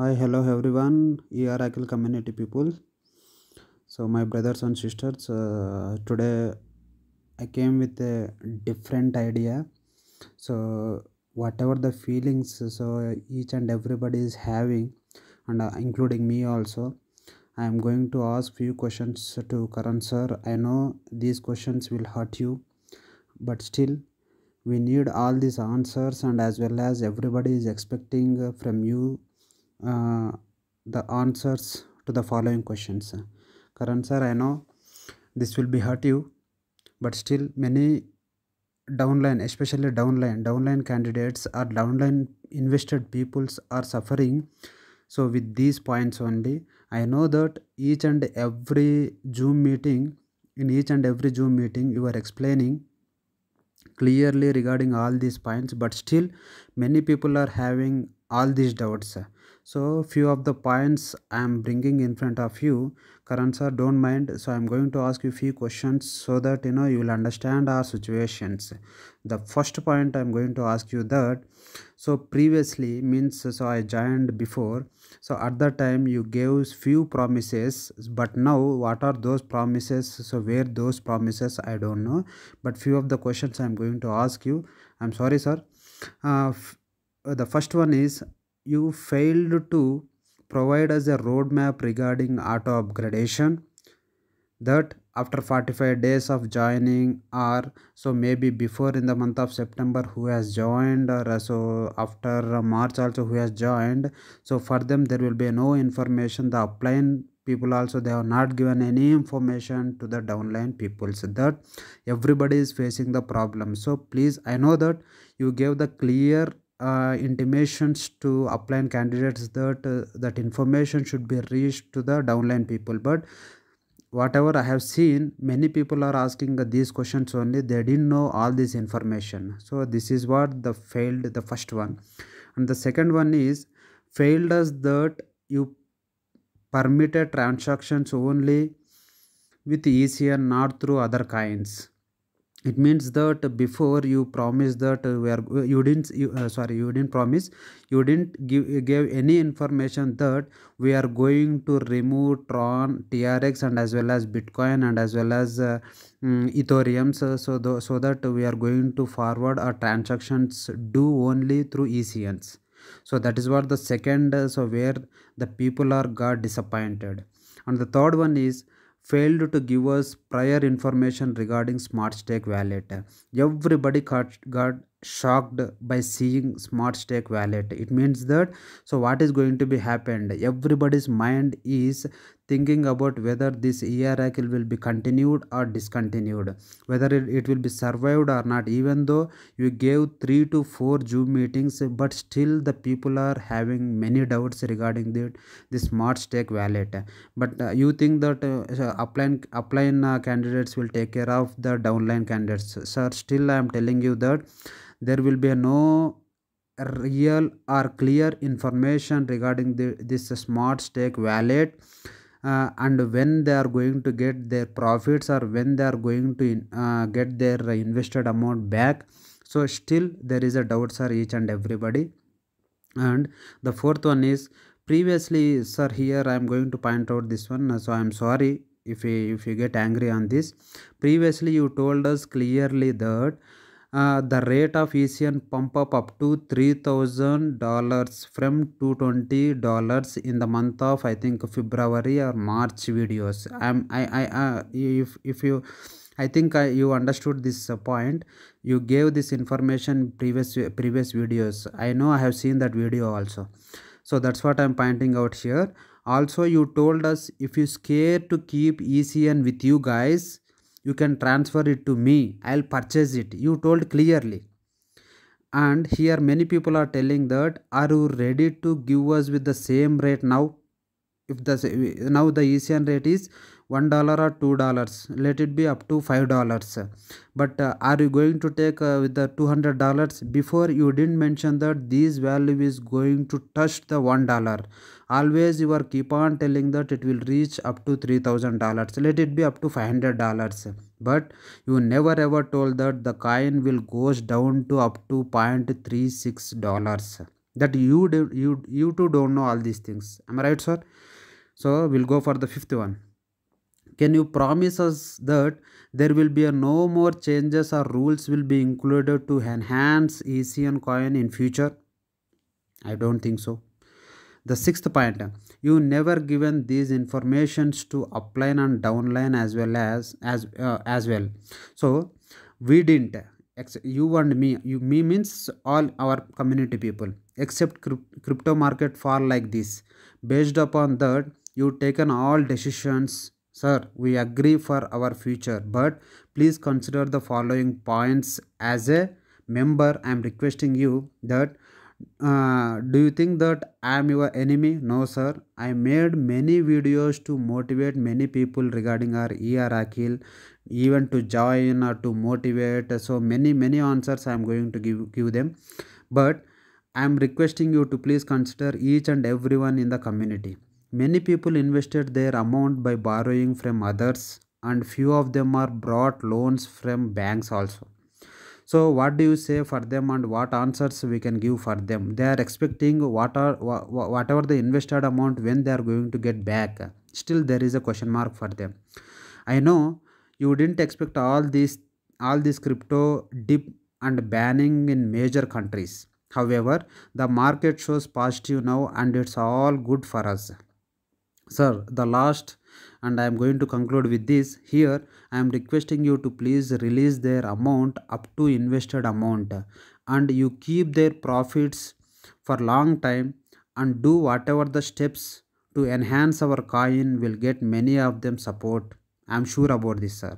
hi hello everyone eracl community people so my brothers and sisters uh, today i came with a different idea so whatever the feelings so each and everybody is having and uh, including me also i am going to ask few questions to karan sir i know these questions will hurt you but still we need all these answers and as well as everybody is expecting from you uh, the answers to the following questions current sir i know this will be hurt you but still many downline especially downline downline candidates or downline invested peoples are suffering so with these points only i know that each and every zoom meeting in each and every zoom meeting you are explaining clearly regarding all these points but still many people are having all these doubts so few of the points i am bringing in front of you karan sir don't mind so i'm going to ask you few questions so that you know you will understand our situations the first point i'm going to ask you that so previously means so i joined before so at that time you gave few promises but now what are those promises so where those promises i don't know but few of the questions i'm going to ask you i'm sorry sir uh, the first one is you failed to provide us a roadmap regarding auto upgradation that after 45 days of joining or so maybe before in the month of september who has joined or uh, so after march also who has joined so for them there will be no information the upline people also they have not given any information to the downline people so that everybody is facing the problem so please i know that you gave the clear uh, intimations to upline candidates that uh, that information should be reached to the downline people but whatever i have seen many people are asking these questions only they didn't know all this information so this is what the failed the first one and the second one is failed us that you permitted transactions only with ECN not through other kinds it means that before you promise that we are you didn't you, uh, sorry you didn't promise you didn't give gave any information that we are going to remove tron trx and as well as bitcoin and as well as uh, um, ethereum so so, so that we are going to forward our transactions do only through ecns so that is what the second uh, so where the people are got disappointed and the third one is failed to give us prior information regarding smart stake wallet everybody got, got shocked by seeing smart stake wallet it means that so what is going to be happened everybody's mind is thinking about whether this ERICL will be continued or discontinued whether it, it will be survived or not even though you gave three to four zoom meetings but still the people are having many doubts regarding the, the smart stake wallet but uh, you think that uh, uh upline upline uh, candidates will take care of the downline candidates sir still i am telling you that there will be no real or clear information regarding the, this smart stake wallet uh, and when they are going to get their profits or when they are going to uh, get their invested amount back so still there is a doubt sir each and everybody and the fourth one is previously sir here i am going to point out this one so i am sorry if you if you get angry on this previously you told us clearly that uh, the rate of ECN pump up up to $3,000 from $220 in the month of I think February or March videos. I'm, um, I, I, uh, if, if you, I think you understood this uh, point. You gave this information previous previous videos. I know I have seen that video also. So that's what I'm pointing out here. Also, you told us if you scared to keep ECN with you guys, you can transfer it to me i'll purchase it you told clearly and here many people are telling that are you ready to give us with the same rate now if the now the ecn rate is one dollar or two dollars let it be up to five dollars but uh, are you going to take uh, with the two hundred dollars before you didn't mention that this value is going to touch the one dollar always you are keep on telling that it will reach up to three thousand dollars let it be up to five hundred dollars but you never ever told that the coin will goes down to up to 0.36 dollars that you you you 2 don't know all these things am i right sir so we'll go for the fifth one can you promise us that there will be no more changes or rules will be included to enhance ECN coin in future? I don't think so. The sixth point, you never given these informations to upline and downline as well as as uh, as well. So we didn't. You and me. You me means all our community people. Except crypto market fall like this. Based upon that, you taken all decisions Sir, we agree for our future, but please consider the following points as a member. I am requesting you that uh, do you think that I am your enemy? No, sir. I made many videos to motivate many people regarding our ER Akhil, even to join or to motivate. So many, many answers I am going to give, give them. But I am requesting you to please consider each and everyone in the community. Many people invested their amount by borrowing from others and few of them are brought loans from banks also. So what do you say for them and what answers we can give for them? They are expecting what are, whatever the invested amount when they are going to get back. Still there is a question mark for them. I know you didn't expect all these all this crypto dip and banning in major countries. However, the market shows positive now and it's all good for us. Sir, the last and I am going to conclude with this here I am requesting you to please release their amount up to invested amount and you keep their profits for long time and do whatever the steps to enhance our coin will get many of them support I am sure about this sir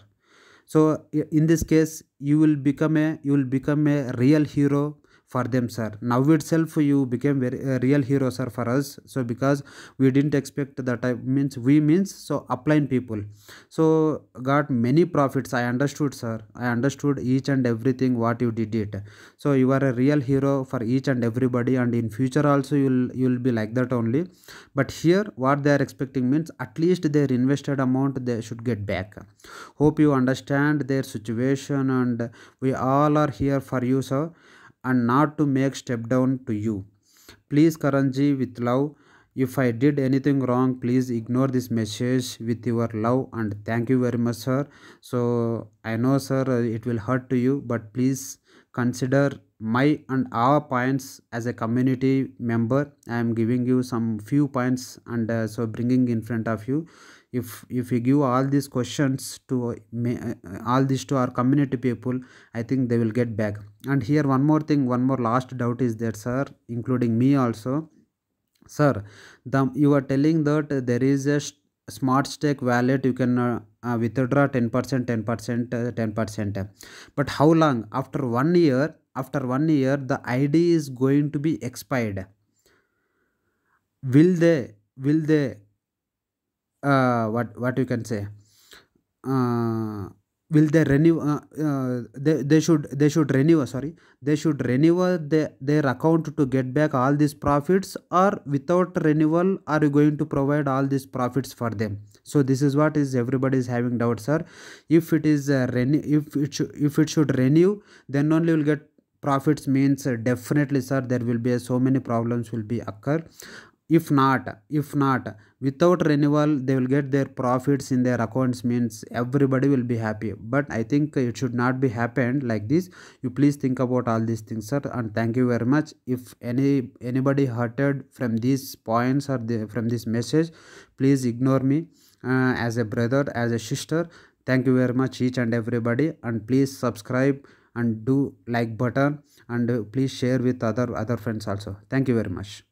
so in this case you will become a you will become a real hero for them sir now itself you became very uh, real hero sir for us so because we didn't expect the type means we means so upline people so got many profits i understood sir i understood each and everything what you did it so you are a real hero for each and everybody and in future also you'll you'll be like that only but here what they are expecting means at least their invested amount they should get back hope you understand their situation and we all are here for you sir and not to make step down to you. Please Karanji with love. If I did anything wrong, please ignore this message with your love and thank you very much, sir. So I know, sir, uh, it will hurt to you, but please consider my and our points as a community member. I am giving you some few points and uh, so bringing in front of you if if you give all these questions to uh, uh, uh, all these to our community people i think they will get back and here one more thing one more last doubt is that, sir including me also sir the, you are telling that there is a smart stake wallet you can uh, uh, withdraw 10% 10% uh, 10% but how long after one year after one year the id is going to be expired will they will they uh, what what you can say uh, will they renew uh, uh, they, they should they should renew sorry they should renew their their account to get back all these profits or without renewal are you going to provide all these profits for them so this is what is everybody is having doubt, sir if it is uh, renew if it should if it should renew then only will get profits means uh, definitely sir there will be uh, so many problems will be occur if not if not without renewal they will get their profits in their accounts means everybody will be happy but i think it should not be happened like this you please think about all these things sir and thank you very much if any anybody hurted from these points or the, from this message please ignore me uh, as a brother as a sister thank you very much each and everybody and please subscribe and do like button and please share with other other friends also thank you very much